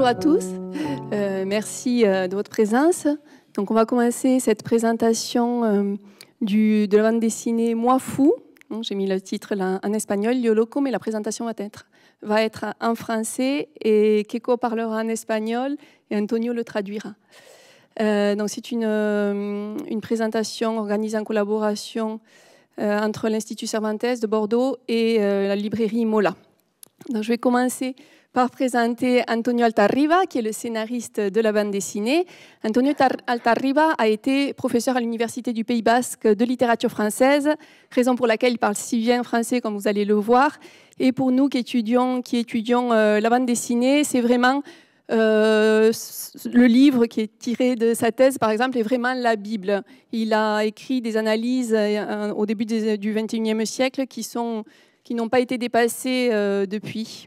bonjour à tous. Euh, merci euh, de votre présence. Donc, on va commencer cette présentation euh, du, de la bande dessinée Moi Fou. J'ai mis le titre en espagnol, Yo Loco, mais la présentation va être, va être en français et Keko parlera en espagnol et Antonio le traduira. donc, c'est une, une, présentation organisée en collaboration entre l'Institut Cervantes de Bordeaux et la librairie Mola. Donc, je vais commencer par présenter Antonio Altarriba, qui est le scénariste de la bande dessinée. Antonio Altarriba a été professeur à l'Université du Pays Basque de littérature française, raison pour laquelle il parle si bien français comme vous allez le voir. Et pour nous qui étudions, qui étudions euh, la bande dessinée, c'est vraiment euh, le livre qui est tiré de sa thèse, par exemple, est vraiment la Bible. Il a écrit des analyses euh, au début du XXIe siècle qui sont qui n'ont pas été dépassées depuis.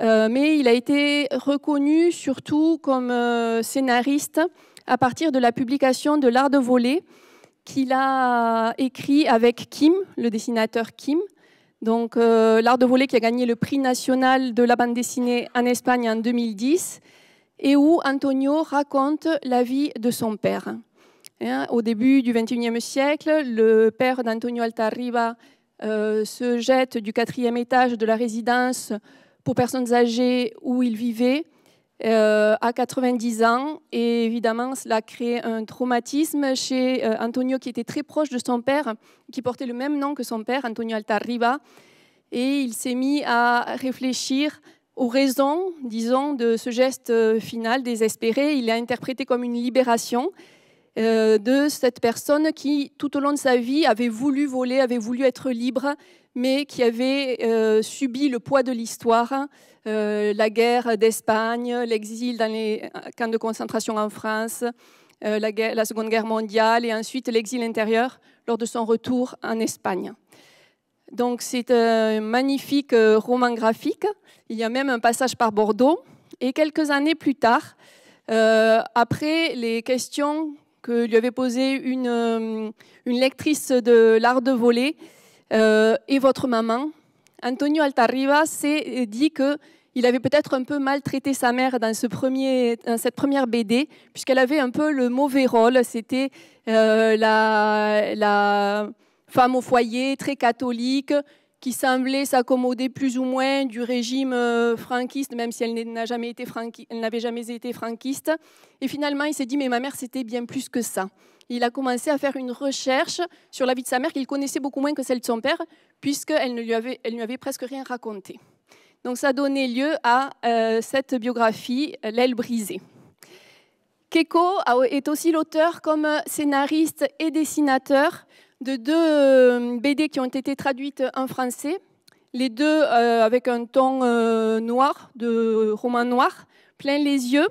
Euh, mais il a été reconnu surtout comme euh, scénariste à partir de la publication de L'Art de voler qu'il a écrit avec Kim, le dessinateur Kim. Donc euh, L'Art de voler qui a gagné le prix national de la bande dessinée en Espagne en 2010 et où Antonio raconte la vie de son père. Hein, au début du XXIe siècle, le père d'Antonio Altarriba se jette du quatrième étage de la résidence pour personnes âgées où il vivait euh, à 90 ans. Et évidemment, cela a créé un traumatisme chez euh, Antonio, qui était très proche de son père, qui portait le même nom que son père, Antonio Altarriba. Et il s'est mis à réfléchir aux raisons, disons, de ce geste euh, final désespéré. Il l'a interprété comme une libération de cette personne qui, tout au long de sa vie, avait voulu voler, avait voulu être libre mais qui avait euh, subi le poids de l'histoire, euh, la guerre d'Espagne, l'exil dans les euh, camps de concentration en France, la, Seconde Guerre mondiale et ensuite l'exil intérieur lors de son retour en Espagne. Donc c'est un magnifique roman graphique. Il y a même un passage par Bordeaux. Et quelques années plus tard, après les questions que lui avait posées une, une lectrice de l'art de voler, euh, et votre maman, Antonio Altarriba, s'est euh, dit qu'il avait peut-être un peu maltraité sa mère dans, ce premier, cette première BD, puisqu'elle avait un peu le mauvais rôle. C'était euh, la femme au foyer, très catholique, qui semblait s'accommoder plus ou moins du régime euh, franquiste, même si elle n'avait jamais, été franquiste. Et finalement, il s'est dit, mais ma mère, c'était bien plus que ça. il a commencé à faire une recherche sur la vie de sa mère qu'il connaissait beaucoup moins que celle de son père, puisqu'elle ne lui avait, elle lui avait presque rien raconté. Donc ça donnait lieu à euh, cette biographie, L'aile brisée. Keiko est aussi l'auteur comme scénariste et dessinateur de deux euh, BD qui ont été traduites en français, les deux euh, avec un ton euh, noir, de roman noir, plein les yeux,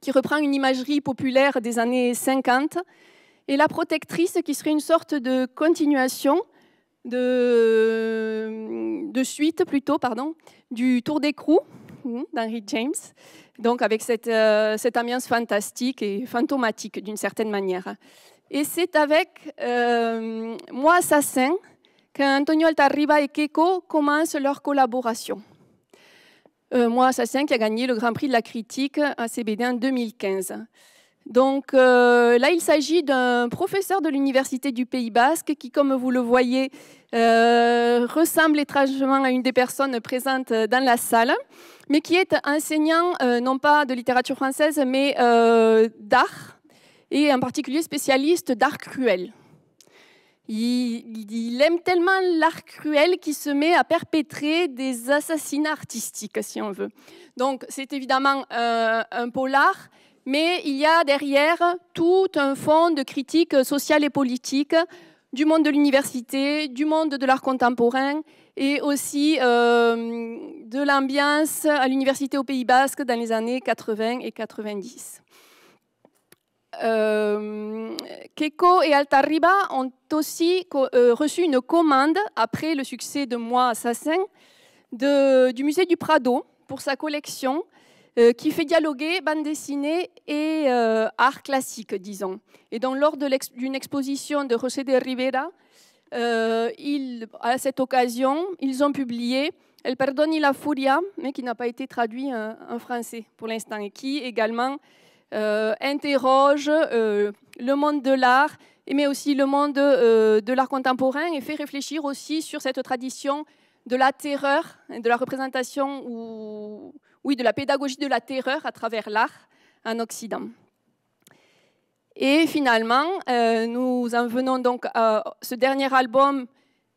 qui reprend une imagerie populaire des années 50, et La protectrice, qui serait une sorte de continuation, de, suite plutôt, pardon, du Tour des d'écrou hmm, d'Henry James, donc avec cette ambiance fantastique et fantomatique d'une certaine manière. Et c'est avec euh, Moi Assassin qu'Antonio Altarriba et Keiko commencent leur collaboration. Euh, Moi Assassin qui a gagné le Grand Prix de la critique à CBD en 2015. Donc euh, là, il s'agit d'un professeur de l'Université du Pays Basque qui, comme vous le voyez, euh, ressemble étrangement à une des personnes présentes dans la salle, mais qui est enseignant euh, non pas de littérature française, mais d'art et en particulier spécialiste d'art cruel. Il, il, aime tellement l'art cruel qu'il se met à perpétrer des assassinats artistiques, si on veut. Donc c'est évidemment euh, un, polar, mais il y a derrière tout un fond de critique sociale et politique du monde de l'université, du monde de l'art contemporain et aussi euh, de l'ambiance à l'université au Pays Basque dans les années 80 et 90. Keko euh, Keiko et Altarriba ont aussi euh, reçu une commande après le succès de Moi Assassin du musée du Prado pour sa collection euh, qui fait dialoguer bande dessinée et art classique, disons. Et donc, lors d'une exposition de José de Rivera, à cette occasion, ils ont publié El Perdón y la Furia, mais qui n'a pas été traduit en, en français pour l'instant, et qui également euh, interroge euh, le monde de l'art, mais aussi le monde euh, de l'art contemporain et fait réfléchir aussi sur cette tradition de la terreur, de la représentation ou oui, de la pédagogie de la terreur à travers l'art en Occident. Et finalement, nous en venons donc à ce dernier album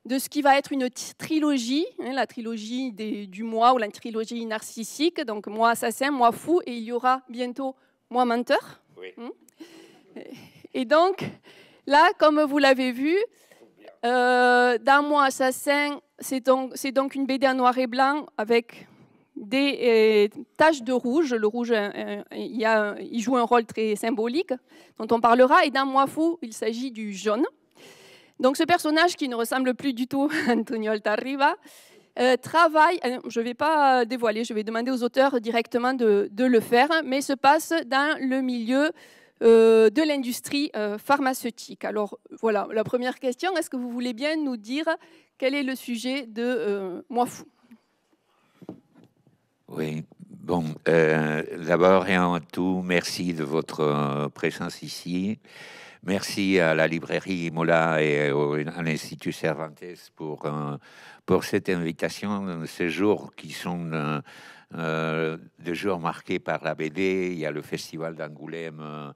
de ce qui va être une trilogie, hein, la trilogie du moi ou la trilogie narcissique, donc moi assassin, moi fou, et il y aura bientôt moi menteur. Oui. Hmm. Et donc, là, comme vous l'avez vu, euh, dans Moi Assassin, c'est donc, une BD en noir et blanc avec des euh, taches de rouge. Le rouge, euh, il, joue un rôle très symbolique dont on parlera. Et dans Moi Fou, il s'agit du jaune. Donc ce personnage qui ne ressemble plus du tout à Antonio Altarriva, euh, travail, euh, je ne vais pas euh, dévoiler, je vais demander aux auteurs directement de, le faire, hein, mais se passe dans le milieu de l'industrie pharmaceutique. Alors voilà, la première question, est-ce que vous voulez bien nous dire quel est le sujet de Moi Fou Oui, bon, d'abord et en tout, merci de votre présence ici. Merci à la librairie Mola et à l'Institut Cervantes pour, euh, pour cette invitation, ces jours qui sont euh, euh, des jours marqués par la BD. Il y a le festival d'Angoulême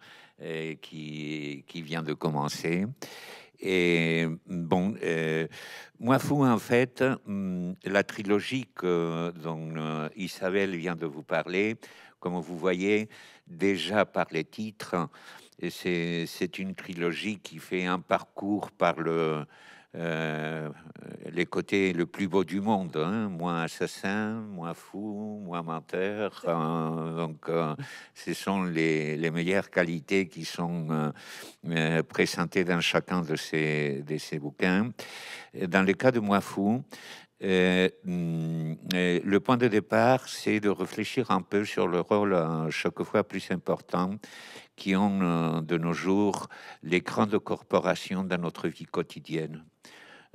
qui, qui vient de commencer. Et bon, moi fou en fait, mm, la trilogie dont Isabelle vient de vous parler, comme vous voyez déjà par les titres, et c'est une trilogie qui fait un parcours par le, euh, les côtés le plus beau du monde, hein. moins assassin, moins fou, moins menteur. Euh, donc, euh, ce sont les, meilleures qualités qui sont présentées dans chacun de ces, de ces bouquins. Dans le cas de moins fou, le point de départ, c'est de réfléchir un peu sur le rôle chaque fois plus important qui ont euh, de nos jours les de corporations dans notre vie quotidienne.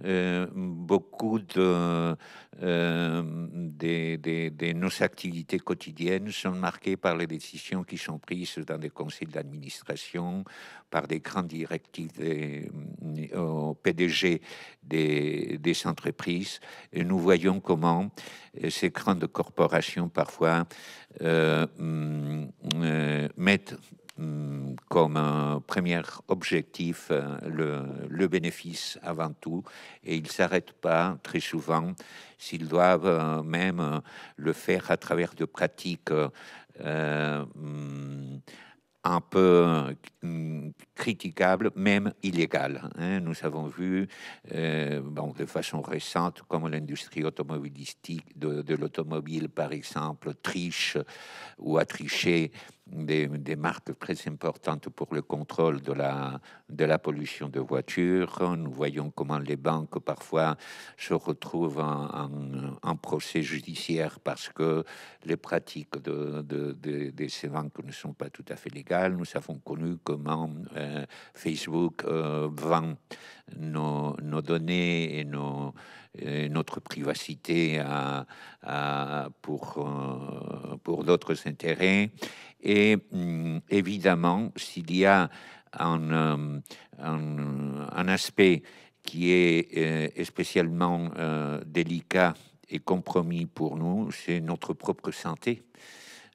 Euh, beaucoup de, euh, nos activités quotidiennes sont marquées par les décisions qui sont prises dans des conseils d'administration, par des grandes directives des, PDG des, entreprises. Et nous voyons comment ces grandes corporations parfois hum, mettent Mm, comme un premier objectif euh, le, bénéfice avant tout et ils ne s'arrêtent pas très souvent s'ils doivent euh, même euh, le faire à travers de pratiques mm, un peu mm, critiquables, même illégales. Hein. Nous avons vu, de façon récente, comme l'industrie automobilistique de, de l'automobile, par exemple, triche ou a triché des, marques très importantes pour le contrôle de la, de la pollution de voitures. Nous voyons comment les banques parfois se retrouvent en, procès judiciaire parce que les pratiques de, ces banques ne sont pas tout à fait légales. Nous avons connu comment euh, Facebook euh, vend nos, nos, données et nos, euh, notre privacité à, pour, euh, pour d'autres intérêts. Et mm, évidemment, s'il y a un, euh, aspect qui est spécialement délicat et compromis pour nous, c'est notre propre santé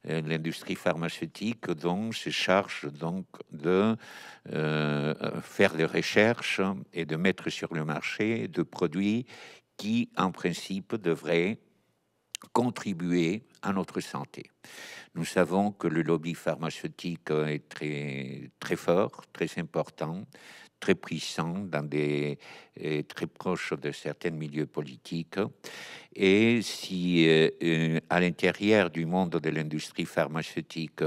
l'industrie pharmaceutique donc se charge donc de faire des recherches et de mettre sur le marché de produits qui, en principe, devrait contribuer à notre santé. Nous savons que le lobby pharmaceutique est très, très fort, très important, très puissant, dans des, euh, très proche de certains milieux politiques. Et si euh, euh, à l'intérieur du monde de l'industrie pharmaceutique,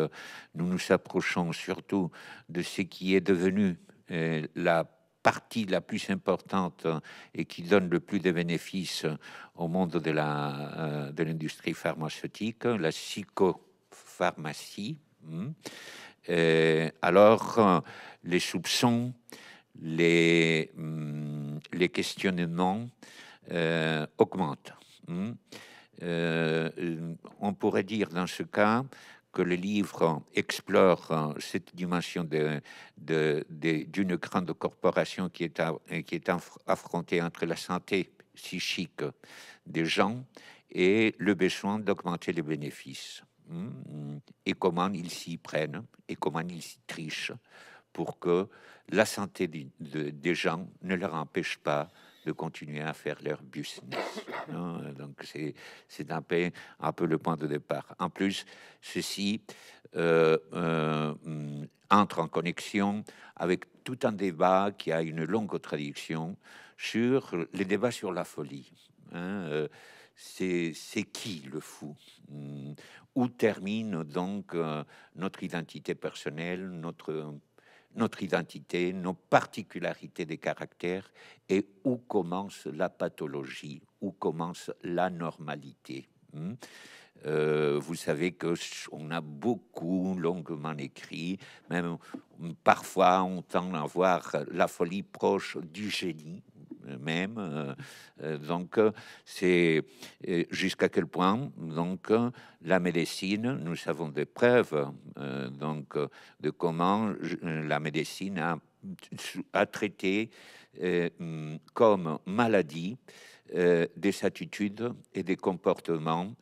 nous nous approchons surtout de ce qui est devenu la partie la plus importante euh, et qui donne le plus de bénéfices euh, au monde de la euh, de l'industrie pharmaceutique, la psychopharmacie. Hum. alors, les soupçons, les, hum, les questionnements augmentent. Hum. on pourrait dire dans ce cas que le livre explore euh, cette dimension d'une grande corporation qui est, qui est affrontée entre la santé psychique des gens et le besoin d'augmenter les bénéfices. Hmm. Et comment ils s'y prennent et comment ils s'y trichent pour que la santé des gens ne leur empêche pas de continuer à faire leur business. Hein. Donc c'est un peu, un peu le point de départ. En plus, ceci euh, euh, entre en connexion avec tout un débat qui a une longue traduction sur les débats sur la folie. Hein euh, c'est qui le fou hmm. Où termine donc notre identité personnelle, notre notre identité, nos particularités des caractères et où commence la pathologie, où commence la normalité. Hmm? Euh, vous savez que on a beaucoup longuement écrit, même hmm, parfois on tend à voir la folie proche du génie, même. Euh, euh, donc, c'est euh, jusqu'à quel point donc la médecine, nous avons des preuves donc de comment la médecine a, a traité comme maladie des attitudes et des comportements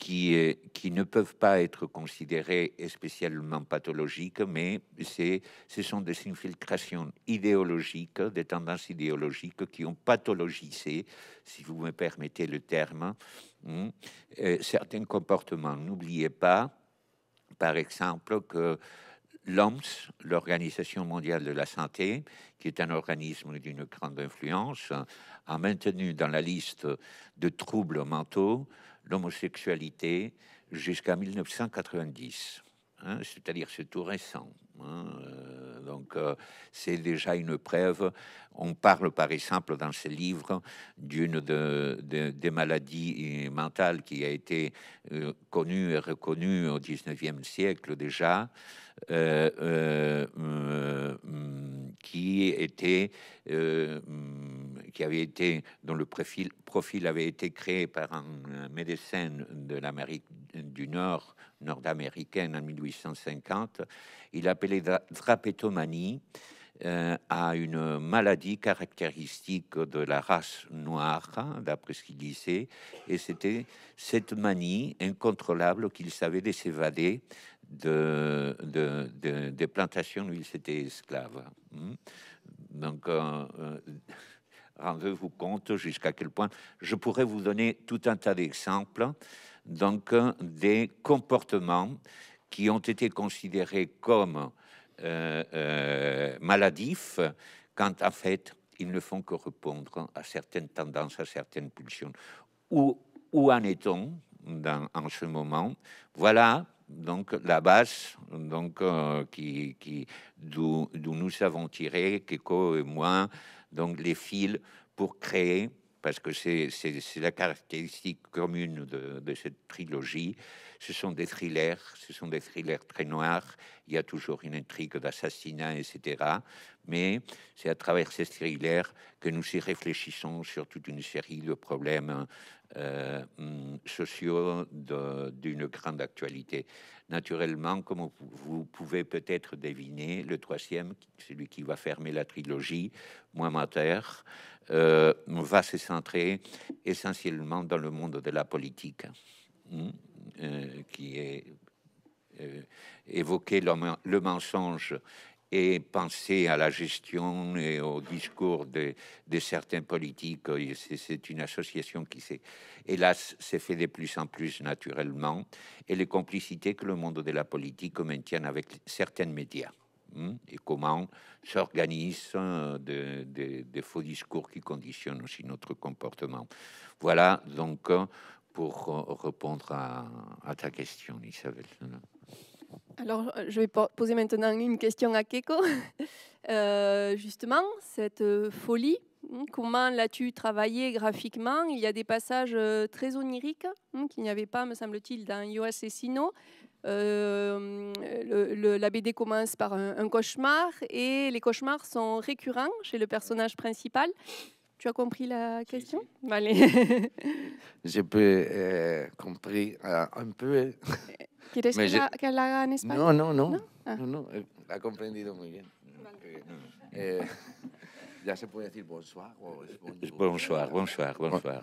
qui, euh, qui ne peuvent pas être considérés spécialement pathologiques, mais ce sont des infiltrations idéologiques, des tendances idéologiques qui ont pathologisé, si vous me permettez le terme, hein, euh, certains comportements. N'oubliez pas, par exemple, que l'OMS, l'Organisation mondiale de la santé, qui est un organisme d'une grande influence, a maintenu dans la liste de troubles mentaux l'homosexualité jusqu'à 1990. Hein, c'est-à-dire c'est tout récent. Hein, euh, donc euh, c'est déjà une preuve. On parle par exemple dans ce livre d'une des maladies mentales qui a été euh, connue et reconnue au 19e siècle déjà, hum, hum, qui était hum, qui avait été, dont le profil, profil avait été créé par un médecin de l'Amérique du Nord, nord-américaine, en 1850. Il appelait drapétomanie euh, à une maladie caractéristique de la race noire, d'après ce qu'il disait, et c'était cette manie incontrôlable qu'il savait de s'évader de, des plantations où il s'était esclave. Hmm. Donc, euh, euh, rendez-vous compte jusqu'à quel point je pourrais vous donner tout un tas d'exemples donc des comportements qui ont été considérés comme euh, euh, maladifs quand en fait ils ne font que répondre à certaines tendances, à certaines pulsions. ou où en est-on en ce moment Voilà donc la base donc, euh, qui, d'où, nous avons tiré, Keko et moi, donc les fils pour créer, parce que c'est, la caractéristique commune de, de, cette trilogie, ce sont des thrillers, ce sont des thrillers très noirs, il y a toujours une intrigue d'assassinat, etc. Mais c'est à travers ces thrillers que nous y réfléchissons sur toute une série de problèmes euh, mm, sociaux d'une grande actualité. Naturellement, comme vous pouvez peut-être deviner, le troisième, celui qui va fermer la trilogie, Moi, ma euh, va se centrer essentiellement dans le monde de la politique, hein, euh, qui est évoqué le, le mensonge et penser à la gestion et au discours de, certains politiques. C'est une association qui s'est, hélas, s'est fait de plus en plus naturellement, et les complicités que le monde de la politique maintient avec certains médias. Hein, et comment s'organisent euh, des faux discours qui conditionnent aussi notre comportement. Voilà donc euh, pour euh, répondre à, à ta question, Isabelle. Alors, euh, je vais poser maintenant une question à Keiko. Euh, justement, cette euh, folie, hmm, comment l'as-tu travaillée graphiquement Il y a des passages très oniriques hmm, qu'il n'y avait pas, me semble-t-il, dans Yo, Sino. la BD commence par un, cauchemar et les cauchemars sont récurrents chez le personnage principal. Tu as compris la question Je peux compris un peu. ¿Quieres que, la, haga en español? No, no, no. ¿No? Ah. no, eh, ha comprendido muy bien. Eh, ya se puede decir bonsoir o Bonsoir, bonsoir, bonsoir.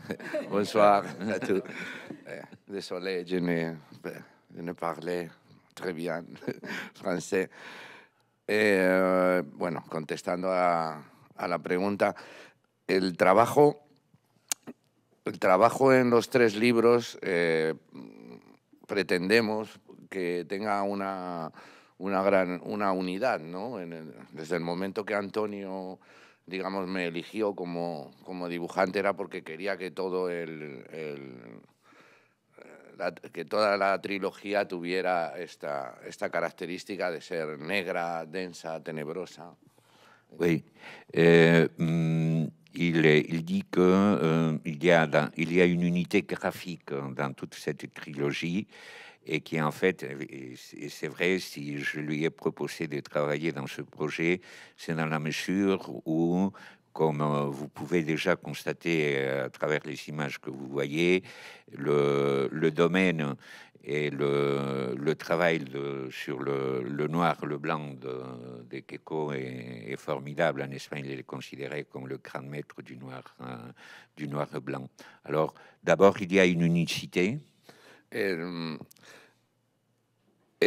Bonsoir a eh, Désolé, je ne, parlais très bien francés. bueno, contestando a, la pregunta, el trabajo, el trabajo en los tres libros pretendemos que tenga una, una gran una unidad, ¿no? desde el momento que Antonio digamos, me eligió como, dibujante era porque quería que todo el, eh, que toda la trilogía tuviera esta, esta característica de ser negra, densa, tenebrosa. Eh, mm, il, dit qu'il euh, y a une unité graphique dans toute cette trilogie et qui en fait, et c'est vrai, si je lui ai proposé de travailler dans ce projet, c'est dans la mesure où, comme euh, vous pouvez déjà constater euh, à travers les images que vous voyez, le domaine et le, travail de, sur le, noir, le blanc de, Keiko est, formidable. En Espagne, il est considéré comme le grand maître du noir, euh, du noir et blanc. Alors, d'abord, il y a une unicité. Et, eh,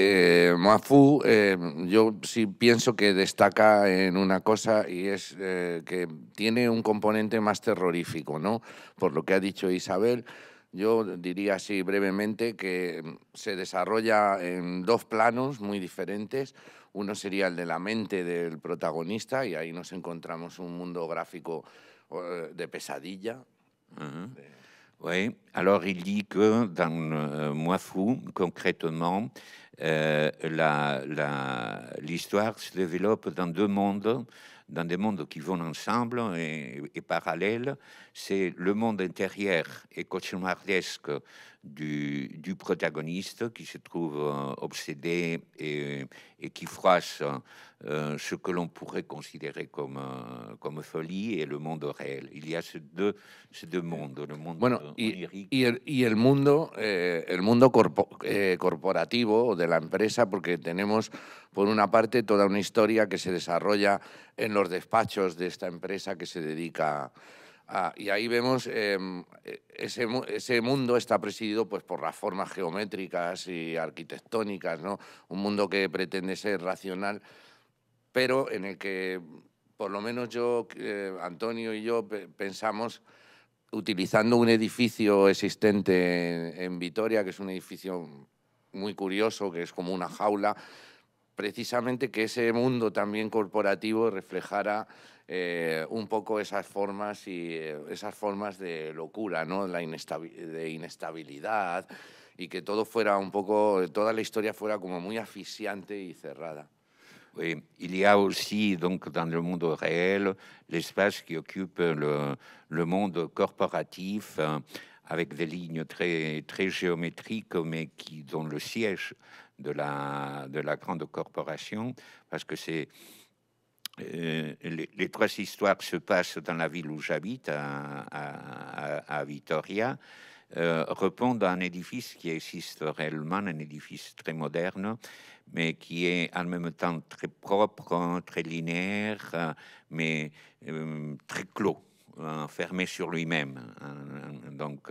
eh, Mafu, eh, yo sí pienso que destaca en una cosa y es eh, que tiene un componente más terrorífico, ¿no? Por lo que ha dicho Isabel, Yo diría así brevemente que mm, se desarrolla en dos planos muy diferentes. Uno sería el de la mente del protagonista y ahí nos encontramos un mundo gráfico eh, de pesadilla. Uh Oui, alors il que dans euh, Moi Fou, concrètement, euh, la, historia se développe dans deux mondes. dans des mondes qui vont ensemble et, parallèles. C'est le monde intérieur et cauchemardesque du, protagoniste qui se trouve euh, obsédé et qui froisse lo euh, que l'on considerar como euh, como folie mundo y bueno, y, el, mundo, eh, el mundo eh, corporativo de la empresa, porque tenemos por una parte toda una historia que se desarrolla en los despachos de esta empresa que se dedica a... y ahí vemos em, ese, ese, mundo está presidido pues, por las formas geométricas y arquitectónicas, ¿no? un mundo que pretende ser racional pero en el que por lo menos yo, eh, Antonio y yo pensamos utilizando un edificio existente en, Vitoria, que es un edificio muy curioso, que es como una jaula, precisamente que ese mundo también corporativo reflejara eh, un poco esas formas y eh, esas formas de locura, ¿no? de inestabilidad y que todo fuera un poco, toda la historia fuera como muy asfixiante y cerrada. il y a aussi donc dans le monde réel l'espace qui occupe le, monde corporatif hein, avec des lignes très très géométriques, mais qui dont le siège de la de la grande corporation, parce que c'est euh, les, trois histoires se passent dans la ville où j'habite, à, à, à, Vitoria euh, à un édifice qui existe réellement, un édifice très moderne, mais qui est en même temps très propre, très linéaire, euh, mais euh, très clos, euh, fermé sur lui-même. Hein. Donc,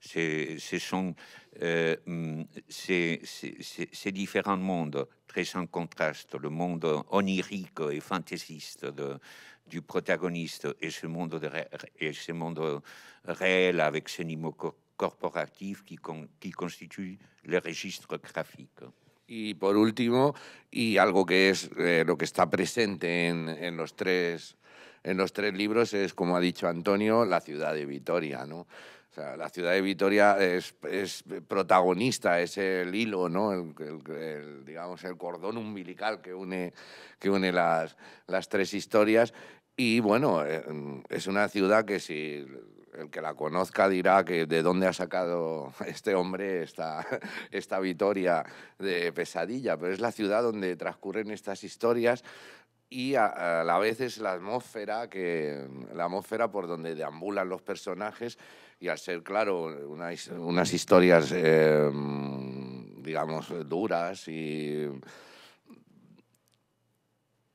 ce sont mm, ces différents mondes très sans contraste, le monde onirique et fantaisiste du protagoniste et ce monde, de, et ce monde réel avec ses corporativo que con, el registro gráfico Y por último, y algo que es eh, lo que está presente en, los tres, en los tres libros es, como ha dicho Antonio, la ciudad de Vitoria, ¿no? sea, la ciudad de Vitoria es, protagonista, es el hilo, ¿no? El, digamos, el cordón umbilical que une, que une las, las tres historias. Y bueno, eh, es una ciudad que si el que la conozca dirá que de dónde ha sacado este hombre esta, esta victoria de pesadilla, pero es la ciudad donde transcurren estas historias y a, la vez es la atmósfera que la atmósfera por donde deambulan los personajes y al ser claro unas, unas historias eh, digamos duras y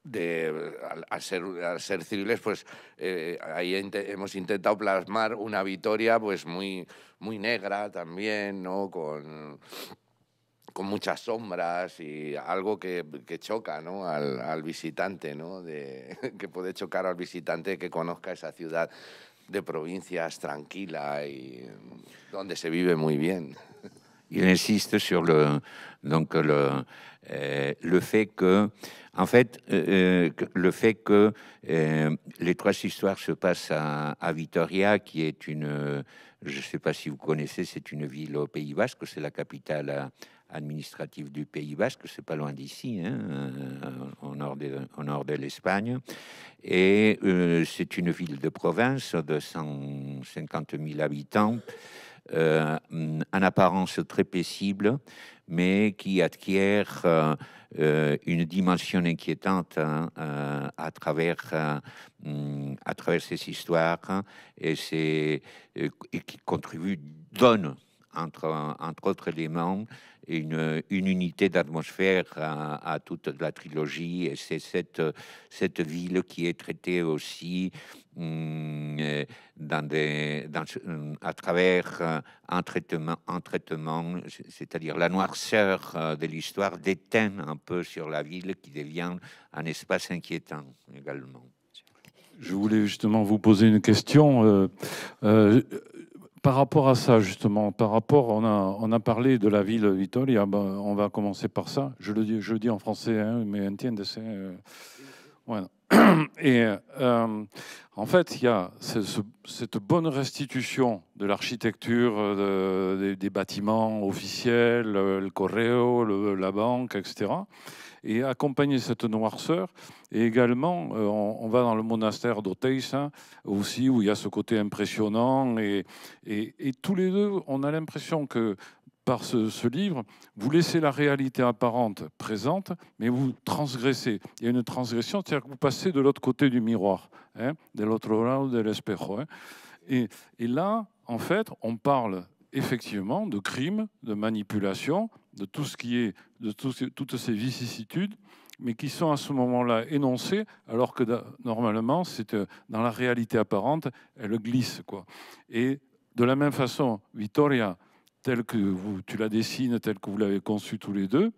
de, al, ser, civiles, pues eh, ahí hemos intentado plasmar una Vitoria pues muy, negra también, ¿no? Con, muchas sombras y algo que, choca al, al, visitante, ¿no? De, que puede chocar al visitante que conozca esa ciudad de provincias tranquila y donde se vive muy bien. Il insiste sur le, donc le, euh, le fait que, en fait, euh, euh, le fait que les trois histoires se passent à, Vitoria, qui est une, je ne sais pas si vous connaissez, c'est une ville au Pays Basque, c'est la capitale administrative du Pays Basque, c'est pas loin d'ici, hein, nord au nord de l'Espagne, et c'est une ville de province de 150 000 habitants en euh, apparence très paisible, mais qui acquiert euh, euh, une dimension inquiétante hein, à, travers, mm, à travers ces histoires hein, et, et, qui contribue, donne entre, autres éléments, une, une unité d'atmosphère à, toute la trilogie. Et c'est cette, cette ville qui est traitée aussi hum, euh, dans des, à travers euh, un traitement, traitement c'est-à-dire la noirceur euh, de l'histoire déteint un peu sur la ville qui devient un espace inquiétant également. Je voulais justement vous poser une question par rapport à ça, justement, par rapport, on a, on a parlé de la ville Vitoria, ah ben, on va commencer par ça. Je le dis, je dis en français, hein, mais entiende, euh, c'est. Et euh, en fait, il y a cette bonne restitution de l'architecture euh, des, bâtiments officiels, le, correo, la banque, etc et accompagner cette noirceur. Et également, euh, on, va dans le monastère d'Oteis aussi, où il y a ce côté impressionnant. Et, et, et tous les deux, on a l'impression que par ce, livre, vous laissez la réalité apparente présente, mais vous transgressez. Il y a une transgression, c'est-à-dire que vous passez de l'autre côté du miroir, hein, de l'autre lado de l'espejo. Hein. Et, et là, en fait, on parle effectivement de crimes, de manipulation, de tout ce qui est, de toutes ces vicissitudes, mais qui sont à ce moment-là énoncées, alors que normalement, c'est euh, dans la réalité apparente, elles glissent. Quoi. Et de la même façon, Vittoria, telle que tu la dessines, telle que vous l'avez conçue tous les deux,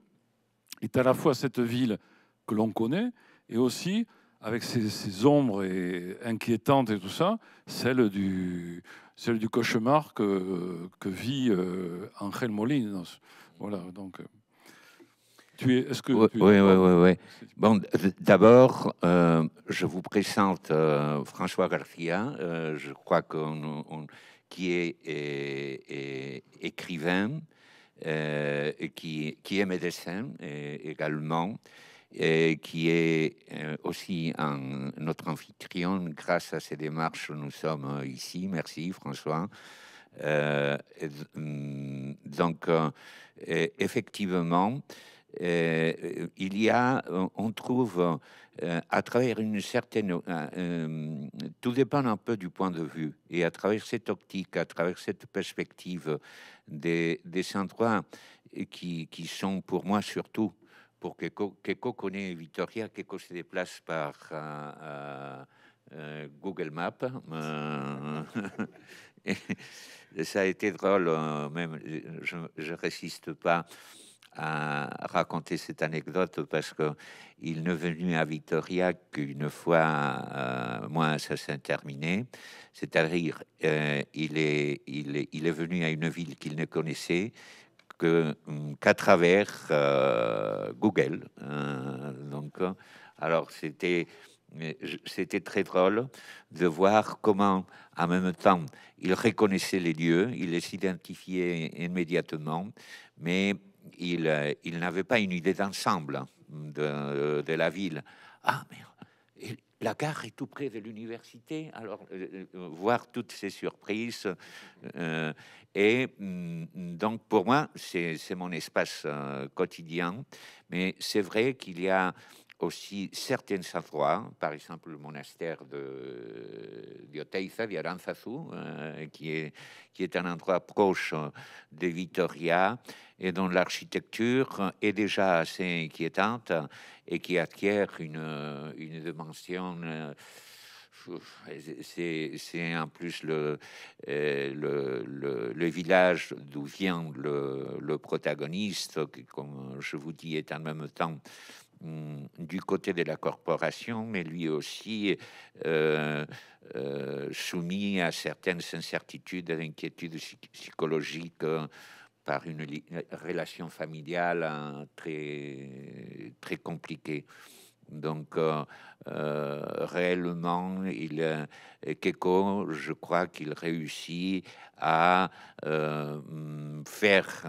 est à la fois cette ville que l'on connaît, et aussi, avec ses, ombres inquiétantes et tout ça, celle du, celle du cauchemar que, que vit euh, Angel Molinos. Voilà, donc. Euh, tu es, est-ce que oui, oui, oui, oui, Bon, d'abord, euh, je vous présente euh, François Garcia, je crois qu'on, qui est, écrivain, qui, qui, est médecin également, et qui est aussi un, notre amphitryon. Grâce à ses démarches, nous sommes ici. Merci, François. Euh, mm, donc, euh, effectivement, euh, il y a, on trouve à travers une certaine, tout dépend un peu du point de vue, et à travers cette optique, à travers cette perspective des, des endroits qui, qui sont pour moi surtout, pour Keko, Keko connaît que Keko se déplace par... Euh, Google Maps. Euh, ça a été drôle, euh, même je ne résiste pas à raconter cette anecdote parce qu'il n'est venu à Victoria qu'une fois, moi, ça s'est terminé. C'est-à-dire, il, est, il, il est venu à une ville qu'il ne connaissait hum, qu'à travers Google. Hein, donc, alors c'était c'était très drôle de voir comment, en même temps, il reconnaissait les lieux, il les identifiait immédiatement, mais il, euh, il n'avait pas une idée d'ensemble de, la ville. Ah, mais la gare est tout près de l'université, alors euh, euh, voir toutes ces surprises. et mm, donc, pour moi, c'est mon espace quotidien, mais c'est vrai qu'il y a aussi certaines endroits, par exemple le monastère de, de euh, qui, est, qui est un endroit proche euh, de Vitoria et dont l'architecture est déjà assez inquiétante et qui acquiert une, une dimension. Euh, c'est en plus le, le, le village d'où vient le, protagoniste, qui, comme je vous dis, est en même temps Mm, du côté de la corporation, mais lui aussi euh, euh, soumis à certaines incertitudes et inquiétudes psychologiques euh, par une relation familiale hein, très, très compliquée. Donc, euh, euh, réellement, il, euh, je crois qu'il réussit à faire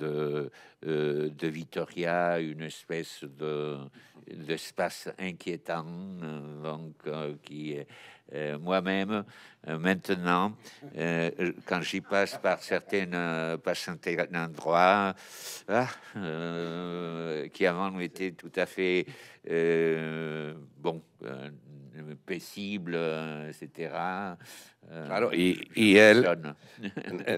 de, de, Vittoria une espèce d'espace inquiétant, donc, qui est euh, moi-même euh, maintenant, euh, quand j'y passe par certaines certains endroits ah, qui avant nous étaient tout à fait bon, paisibles, etc. Claro, y, non él,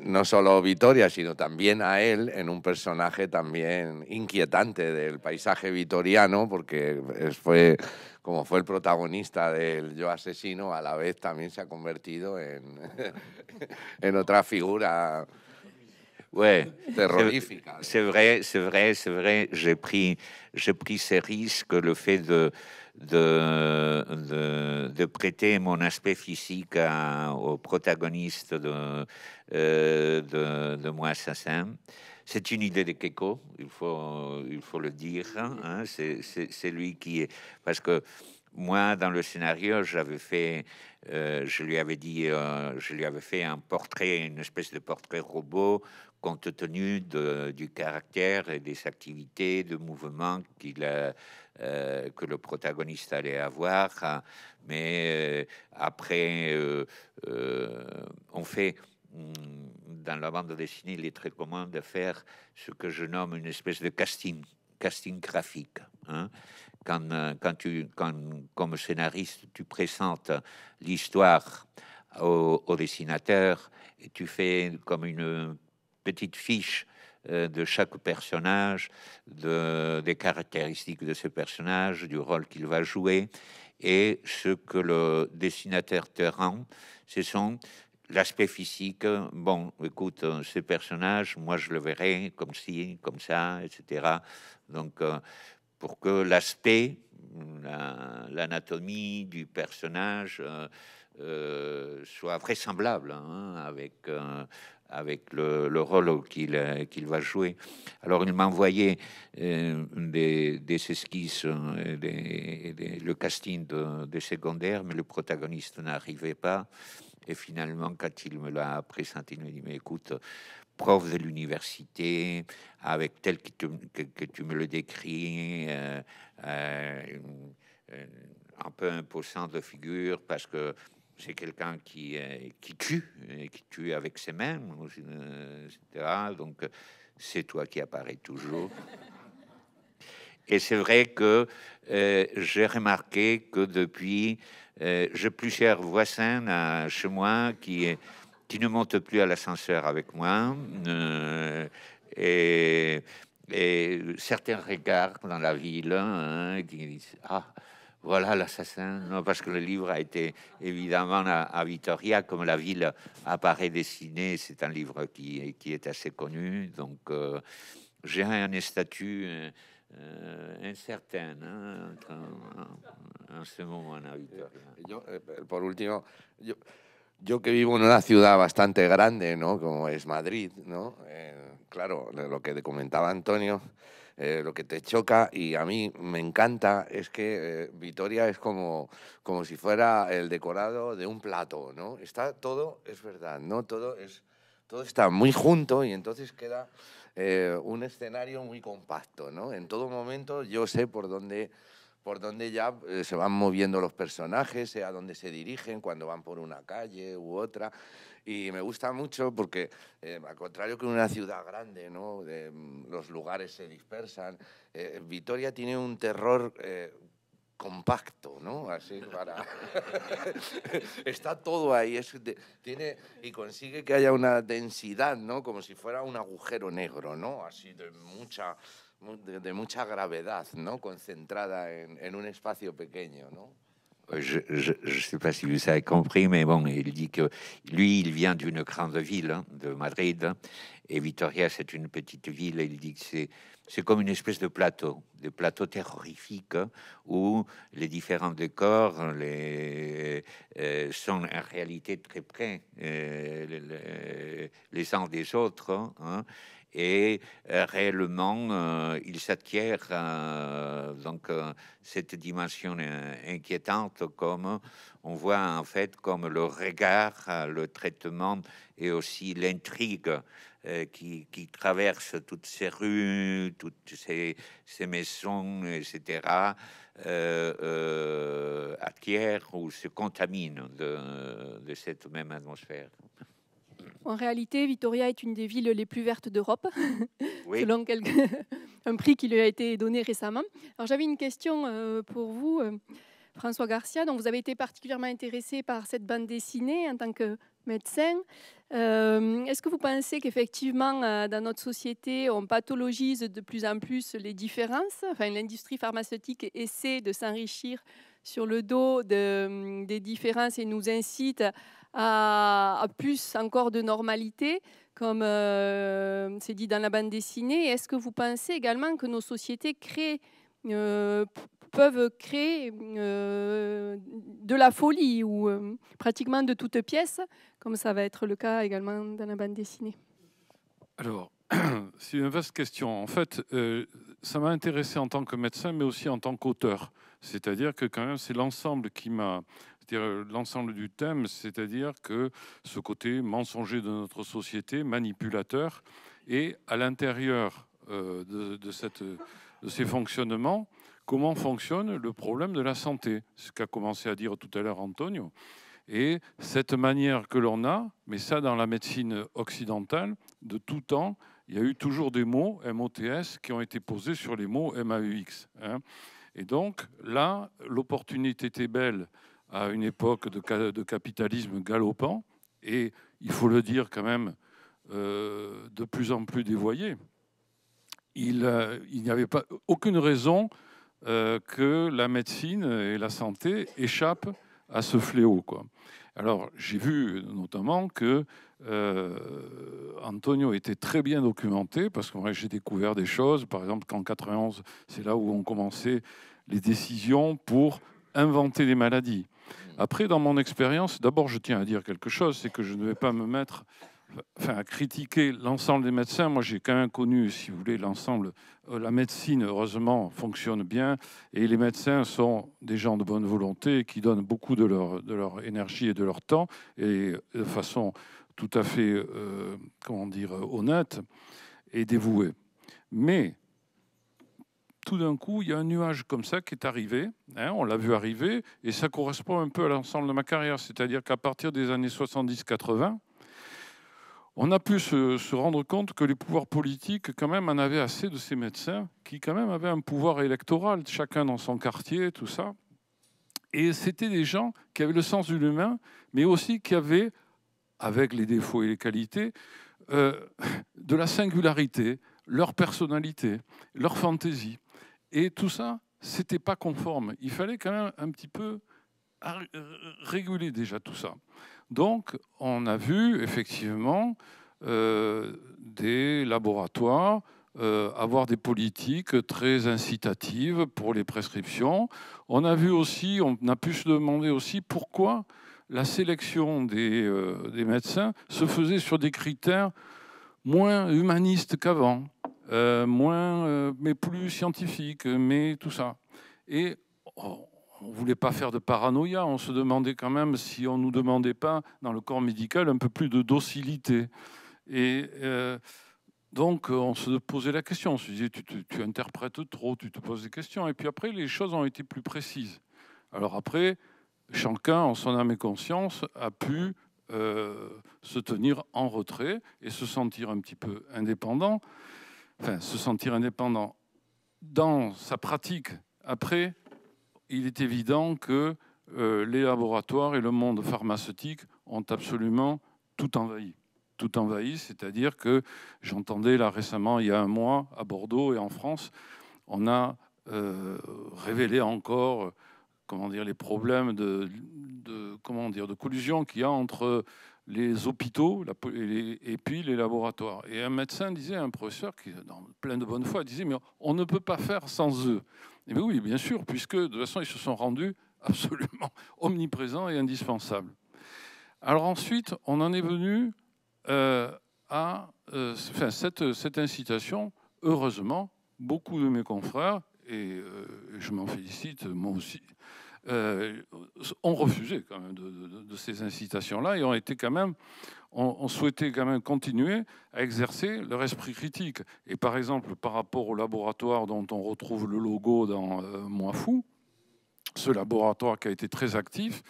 no solo Vitoria, sino también a él en un personaje también inquietante del paisaje vitoriano, que fue comme fue le protagoniste de « Yo Asesino, a la vez también se ha convertido en, en otra figura. C'est vrai, c'est vrai, c'est vrai. J'ai pris, j'ai pris risques, le fait de de, de, prêter mon aspect physique au protagoniste de, euh, de, de Moi Assassin. C'est une idée de Keiko, il faut, il faut le dire. Hein. c'est lui qui est. Parce que moi, dans le scénario, j'avais fait, euh, je lui avais dit, euh, je lui avais fait un portrait, une espèce de portrait robot, compte tenu du caractère et des activités, de mouvements euh, que le protagoniste allait avoir, mais après, on fait Mm, dans la bande dessinée, il est très commun de faire ce que je nomme une espèce de casting, casting graphique. Hein. Quand, euh, quand, tu, quand, comme scénariste, tu présentes l'histoire au, dessinateur et tu fais comme une petite fiche euh, de chaque personnage, de, des caractéristiques de ce personnage, du rôle qu'il va jouer. Et ce que le dessinateur te rend, ce sont L'aspect physique, bon, écoute, euh, ce personnage, moi je le verrai comme ci, comme ça, etc. Donc, euh, pour que l'aspect, l'anatomie du personnage euh, soit vraisemblable hein, avec, avec le, rôle qu'il va jouer. Alors, il m'a envoyé des, esquisses, le casting de, des secondaires, mais le protagoniste n'arrivait pas. Et finalement, quand il me l'a présenté, il me dit, mais écoute, prof de l'université, avec tel que tu, que, tu, me le décris, euh, euh, un peu un peu imposant de figure, parce que c'est quelqu'un qui, euh, qui tue, et qui tue avec ses mains, etc. Donc, c'est toi qui apparaît toujours. Et c'est vrai que euh, j'ai remarqué que depuis, je euh, j'ai plusieurs voisins euh, chez moi qui, qui ne montent plus à l'ascenseur avec moi. et, certains regardent dans la ville hein, qui disent Ah, voilà l'assassin. parce que le livre a été évidemment à, à, Vitoria, comme la ville apparaît dessinée. C'est un livre qui, qui est assez connu. Donc, j'ai un statut. Eh, eh, eh, en, este momento... Yo, por último, yo, yo, que vivo en una ciudad bastante grande, ¿no? Como es Madrid, ¿no? claro, lo que comentaba Antonio, lo que te choca y a mí me encanta es que Vitoria es como, como si fuera el decorado de un plato, ¿no? Está todo, es verdad, ¿no? Todo, es, todo está muy junto y entonces queda eh, un escenario muy compacto, ¿no? En todo momento yo sé por dónde, por dónde ya eh, se van moviendo los personajes, sé a dónde se dirigen cuando van por una calle u otra. Y me gusta mucho porque, eh, al contrario que una ciudad grande, ¿no? De, mm, los lugares se dispersan. Vitoria tiene un terror compacto, ¿no? Así para... Está todo ahí, tiene, y consigue que haya una densidad, ¿no? Como si fuera un agujero negro, ¿no? Así de mucha, de, mucha gravedad, ¿no? Concentrada en un espacio pequeño, ¿no? je ne sais pas si vous avez compris, mais bon, il dit que lui, il vient d'une grande ville, hein, de Madrid, hein, et Vitoria, c'est une petite ville, et il dit que c'est, c'est comme une espèce de plateau, de plateau terrorifique, hein, où les différents décors les, euh, sont en réalité très près euh, les, les uns des autres, et euh, réellement euh, il s'acquiert euh, donc cette dimension inquiétante comme on voit en fait comme le regard, le traitement et aussi l'intrigue qui, traverse toutes ces rues, toutes ces, maisons, etc., euh, acquiert ou se contamine de cette même atmosphère. En réalité, Vitoria est une des villes les plus vertes d'Europe, selon un prix qui lui a été donné récemment. Alors j'avais une question euh, pour vous, euh, François Garcia. Donc vous avez été particulièrement intéressé par cette bande dessinée en tant que médecin. Euh, est-ce que vous pensez qu'effectivement, dans notre société, on pathologise de plus en plus les différences Enfin, l'industrie pharmaceutique essaie de s'enrichir sur le dos de, des différences et nous incite à, plus encore de normalité, comme euh, c'est dit dans la bande dessinée. Est-ce que vous pensez également que nos sociétés euh, peuvent créer euh, de la folie ou pratiquement de toutes pièces comme ça va être le cas également dans la bande dessinée Alors, c'est une vaste question. En fait, ça m'a intéressé en tant que médecin, mais aussi en tant qu'auteur. C'est-à-dire que quand même, c'est l'ensemble qui m'a c'est-à-dire euh, l'ensemble du thème, c'est-à-dire que ce côté mensonger de notre société, manipulateur, et à l'intérieur euh, de, cette, de ces fonctionnements, comment fonctionne le problème de la santé, ce qu'a commencé à dire tout à l'heure Antonio. Et cette manière que l'on a, mais ça dans la médecine occidentale, de tout temps, il y a eu toujours des mots MOTS qui ont été posés sur les mots MAUX. Hein. Et donc là, l'opportunité était belle à une époque de, de capitalisme galopant et, il faut le dire quand même, euh, de plus en plus dévoyé. Il, euh, il n'y avait pas aucune raison euh, que la médecine et la santé échappent à ce fléau. Quoi. Alors j'ai vu notamment que Antonio était très bien documenté parce que j'ai découvert des choses. Par exemple, qu'en 91, c'est là où ont commencé les décisions pour inventer les maladies. Mm. Après, dans mon expérience, d'abord, je tiens à dire quelque chose, c'est que je ne vais pas me mettre enfin, à critiquer l'ensemble des médecins. Moi, j'ai quand même connu, si vous voulez, l'ensemble. Euh, la médecine, heureusement, fonctionne bien. Et les médecins sont des gens de bonne volonté qui donnent beaucoup de leur, de leur énergie et de leur temps, et euh, de façon tout à fait, euh, comment dire, honnête et dévouée. Mais tout d'un coup, il y a un nuage comme ça qui est arrivé, hein, on l'a vu arriver, et ça correspond un peu à l'ensemble de ma carrière, c'est-à-dire qu'à partir des années 70-80, on a pu se, rendre compte que les pouvoirs politiques, quand même, en avaient assez de ces médecins qui, quand même, avaient un pouvoir électoral, chacun dans son quartier, tout ça. Et c'était des gens qui avaient le sens de l'humain, mais aussi qui avaient, avec les défauts et les qualités, euh, de la singularité, leur personnalité, leur fantaisie. Et tout ça, c'était pas conforme. Il fallait quand même un petit peu euh, réguler déjà tout ça. Donc, on a vu effectivement euh, des laboratoires euh, avoir des politiques très incitatives pour les prescriptions. On a vu aussi, on a pu se demander aussi pourquoi la sélection des, des médecins se faisait sur des critères moins humanistes qu'avant. Euh, moins, euh, mais plus scientifique, mais tout ça. Et on ne voulait pas faire de paranoïa, on se demandait quand même si on ne nous demandait pas, dans le corps médical, un peu plus de docilité. Et euh, donc, on se posait la question, on se disait, tu, tu, interprètes trop, tu te poses des questions. Et puis après, les choses ont été plus précises. Alors après, chacun, en son âme et conscience, a pu se tenir en retrait et se sentir un petit peu indépendant enfin, se sentir indépendant dans sa pratique après, il est évident que euh, les laboratoires et le monde pharmaceutique ont absolument tout envahi. Tout envahi, c'est-à-dire que j'entendais là récemment, il y a un mois, à Bordeaux et en France, on a euh, révélé encore euh, comment dire, les problèmes de, de, comment dire, de collusion qu'il y a entre les hôpitaux et, puis les laboratoires. Et un médecin disait, un professeur, qui, dans plein de bonne foi, disait, mais on ne peut pas faire sans eux. Et eh bien oui, bien sûr, puisque de toute façon, ils se sont rendus absolument omniprésents et indispensables. Alors ensuite, on en est venu euh, à euh, cette, incitation. Heureusement, beaucoup de mes confrères, et, euh, je m'en félicite, moi aussi, euh, ont refusé quand même de, ces incitations-là et ont été quand même, ont, souhaité quand même continuer à exercer leur esprit critique. Et par exemple, par rapport au laboratoire dont on retrouve le logo dans euh, moins Fou, ce laboratoire qui a été très actif,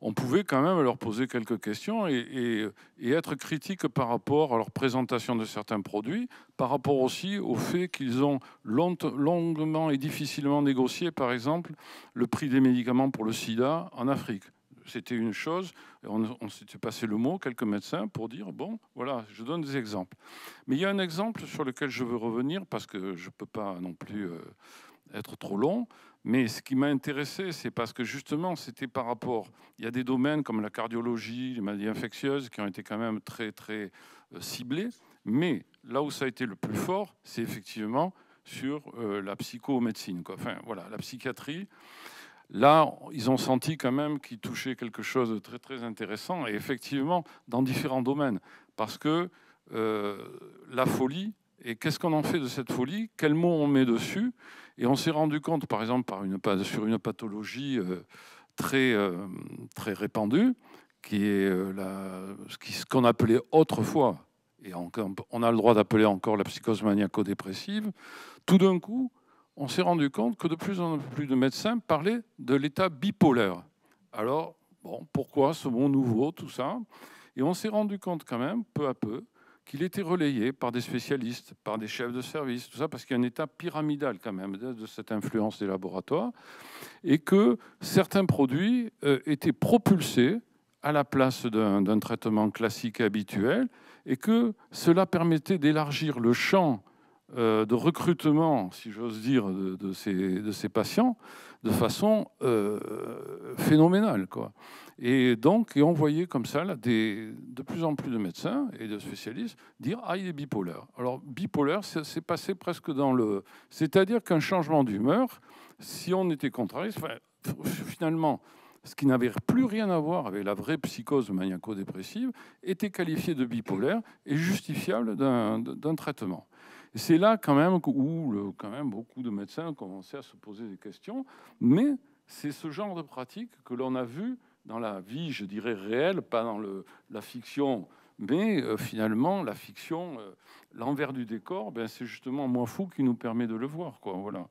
on pouvait quand même leur poser quelques questions et, être critique par rapport à leur présentation de certains produits, par rapport aussi au fait qu'ils ont longuement et difficilement négocié, par exemple, le prix des médicaments pour le sida en Afrique. C'était une chose, on, on s'était passé le mot, quelques médecins, pour dire, bon, voilà, je donne des exemples. Mais il y a un exemple sur lequel je veux revenir, parce que je ne peux pas non plus euh, être trop long, mais ce qui m'a intéressé, c'est parce que justement, c'était par rapport. Il y a des domaines comme la cardiologie, les maladies infectieuses, qui ont été quand même très, très euh, ciblés. Mais là où ça a été le plus fort, c'est effectivement sur euh, la psychomédecine. Quoi. Enfin, voilà, la psychiatrie. Là, ils ont senti quand même qu'ils touchaient quelque chose de très, très intéressant, et effectivement, dans différents domaines. Parce que euh, la folie, et qu'est-ce qu'on en fait de cette folie Quel mot on met dessus Et on s'est rendu compte, par exemple, par une, sur une pathologie euh, très, euh, très répandue, qui est euh, ce qu'on appelait autrefois, et on a le droit d'appeler encore la psychose maniaco-dépressive, tout d'un coup, on s'est rendu compte que de plus en plus de médecins parlaient de l'état bipolaire. Alors, bon, pourquoi ce mot nouveau, tout ça Et on s'est rendu compte quand même, peu à peu, qu'il était relayé par des spécialistes, par des chefs de service, tout ça, parce qu'il y a un état pyramidal quand même de cette influence des laboratoires, et que certains produits euh, étaient propulsés à la place d'un traitement classique et habituel, et que cela permettait d'élargir le champ euh, de recrutement, si j'ose dire, de, ces, patients de façon euh, phénoménale. Quoi. Et donc, on voyait comme ça des, de plus en plus de médecins et de spécialistes dire Ah, il est bipolaire. Alors, bipolaire, c'est passé presque dans le. C'est-à-dire qu'un changement d'humeur, si on était contrarié, finalement, ce qui n'avait plus rien à voir avec la vraie psychose maniaco-dépressive, était qualifié de bipolaire et justifiable d'un traitement. C'est là quand même où quand même beaucoup de médecins ont commencé à se poser des questions, mais c'est ce genre de pratique que l'on a vu dans la vie, je dirais, réelle, pas dans la fiction. Mais euh, finalement, la fiction, euh, l'envers du décor, ben, c'est justement moins fou qui nous permet de le voir. Quoi, voilà.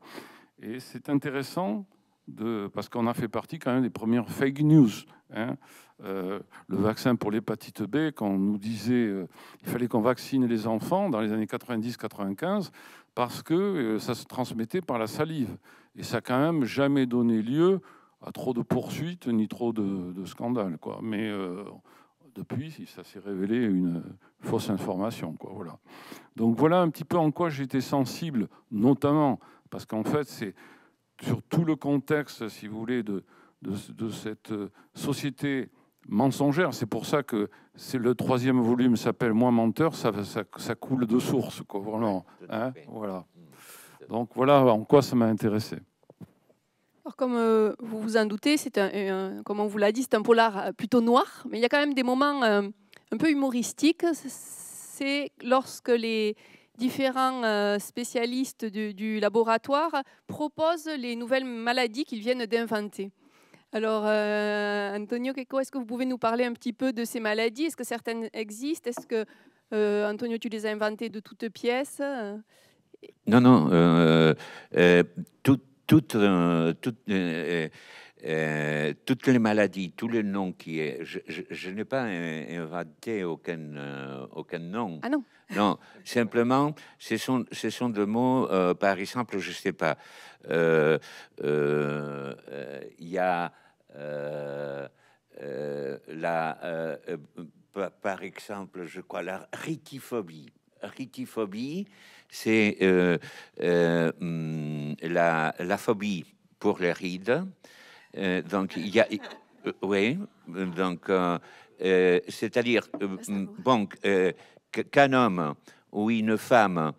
Et c'est intéressant de, parce qu'on a fait partie quand même des premières fake news. Hein. Euh, le vaccin pour l'hépatite B, quand on nous disait qu'il fallait qu'on vaccine les enfants dans les années 90-95, parce que ça se transmettait par la salive. Et ça n'a quand même jamais donné lieu à trop de poursuites ni trop de, scandales. Quoi. Mais euh, depuis, ça s'est révélé une fausse information. Quoi, voilà. Donc voilà un petit peu en quoi j'étais sensible, notamment parce qu'en fait, c'est sur tout le contexte, si vous voulez, de, de, cette euh, société mensongère. C'est pour ça que c'est le troisième volume s'appelle Moi, menteur, ça, ça, coule de source. Hein, voilà. Mm. Donc voilà en quoi ça m'a intéressé comme euh, vous vous en doutez, c'est un, on vous l'a dit, c'est un polar euh, plutôt noir, mais il y a quand même des moments euh, un peu humoristiques. C'est lorsque les différents spécialistes du, laboratoire proposent les nouvelles maladies qu'ils viennent d'inventer. Alors, Antonio Keko, est-ce que vous pouvez nous parler un petit peu de ces maladies Est-ce que certaines existent Est-ce que, Antonio, tu les as inventées de toutes pièces Non, non. toutes euh, euh, euh, toutes, les maladies, tous les noms qui est. Je, n'ai pas inventé aucun, aucun nom. Ah non. Non, simplement, ce sont, ce sont des mots, par exemple, je ne sais pas, il y a la, par exemple, je crois, la ritiphobie. Ritiphobie, c'est euh, euh, mm, la, phobie pour les rides. Euh, donc, il y a. oui, donc, c'est-à-dire, ah, mm, qu'un homme ou une femme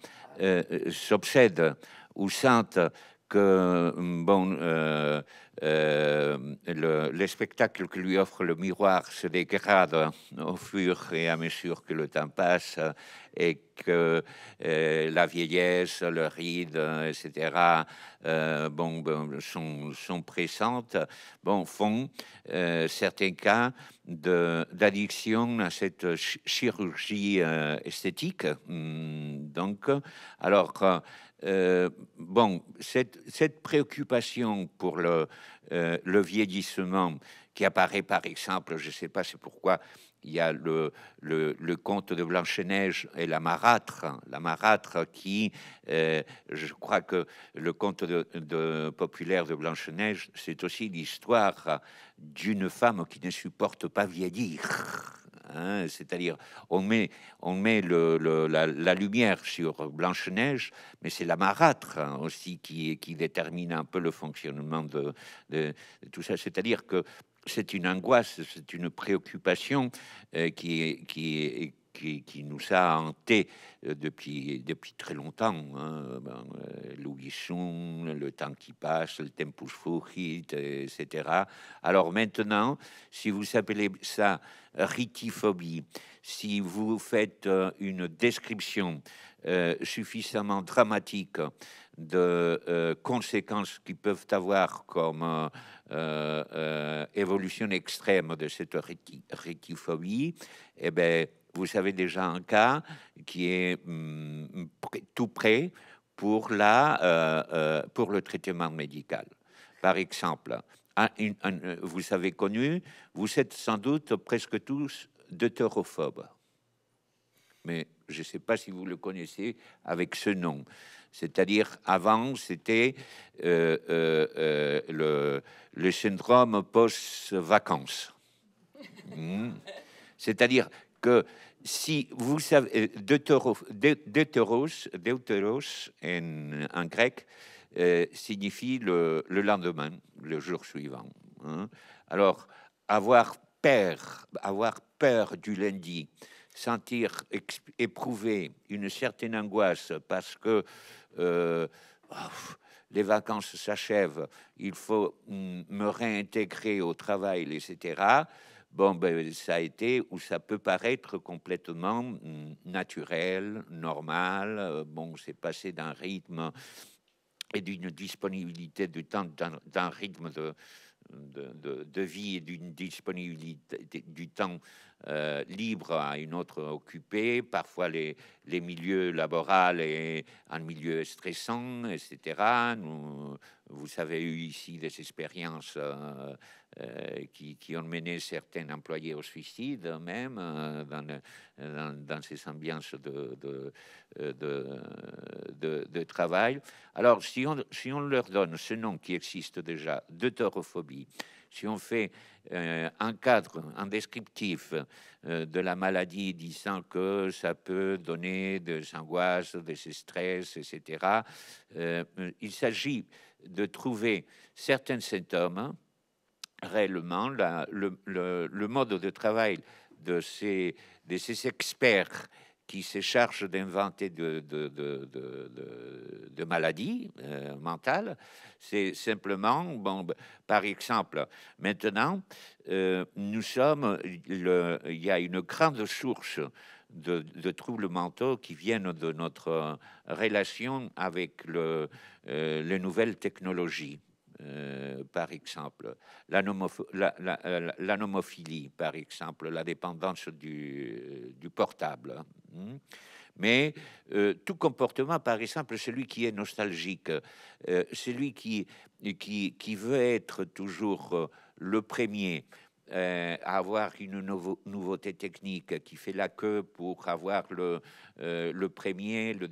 s'obsède ou sente que, mm, bon, euh, les spectacles que lui offre le miroir se dégradent au fur et à mesure que le temps passe et que euh, la vieillesse, le ride, etc., euh, bon, ben, sont, présentes, bon, font certains cas d'addiction à cette chirurgie esthétique. Hmm, donc, alors, bon, cette, préoccupation pour le, euh, le vieillissement qui apparaît par exemple, je ne sais pas, c'est pourquoi il y a le, conte de Blanche-Neige et la marâtre, la marâtre qui, euh, je crois que le conte de, populaire de Blanche-Neige, c'est aussi l'histoire d'une femme qui ne supporte pas vieillir Hein, c'est-à-dire, on met, on met la, lumière sur Blanche-Neige, mais c'est la marâtre hein, aussi qui, qui détermine un peu le fonctionnement de, tout ça. C'est-à-dire que c'est une angoisse, c'est une préoccupation euh, qui, qui, qui, nous a hantés euh, depuis, depuis très longtemps. Hein. Euh, le temps qui passe, le tempus fugit, etc. Alors maintenant, si vous appelez ça ritiphobie, si vous faites euh, une description suffisamment dramatique de conséquences qui peuvent avoir comme évolution extrême de cette ritiphobie, eh bien, vous savez déjà un cas qui est hum, tout prêt pour, la, euh, euh, pour le traitement médical. Par exemple, un, euh, vous avez connu, vous êtes sans doute presque tous deutérophobes. Mais je ne sais pas si vous le connaissez avec ce nom. C'est-à-dire, avant, c'était le, syndrome post-vacances. Hum. C'est-à-dire que si vous savez, euh, Deuteros, Deuteros, en, en, grec euh, signifie le, lendemain, le jour suivant. Hein. Alors, avoir peur, avoir peur du lundi, sentir éprouver une certaine angoisse parce que euh, les vacances s'achèvent, il faut mm, me réintégrer au travail, etc bon, ben, ça a été ou ça peut paraître complètement mm, naturel, normal. Euh, bon, c'est passé d'un rythme et d'une disponibilité du temps, d'un rythme de, de, de, vie et d'une disponibilité du temps euh, libre à une autre occupée, parfois les, milieux laboraux et un milieu stressant, etc. vous avez eu ici des expériences euh, euh, qui, ont mené certains employés au suicide, même dans, ces ambiances de, travail. Alors, si on, leur donne ce nom qui existe déjà, deutérophobie, si on fait euh, un cadre, un descriptif euh, de la maladie disant que ça peut donner des angoisses, des stress, etc., euh, il s'agit de trouver certains symptômes, réellement, le, mode de travail de ces, de ces experts qui se charge d'inventer de, de, maladies euh, mentales. C'est simplement, ben, par exemple, maintenant, euh, nous sommes, le, il y a une grande source de, troubles mentaux qui viennent de notre relation avec le, euh, les nouvelles technologies. Euh, par exemple, euh, l'anomophilie, par exemple, la dépendance du, euh, du portable. Hein, hmm. Mais tout comportement, par exemple, celui qui est nostalgique, celui qui, qui, qui, veut être toujours le premier, à avoir une nouveauté technique, qui fait la queue pour avoir le, le premier, le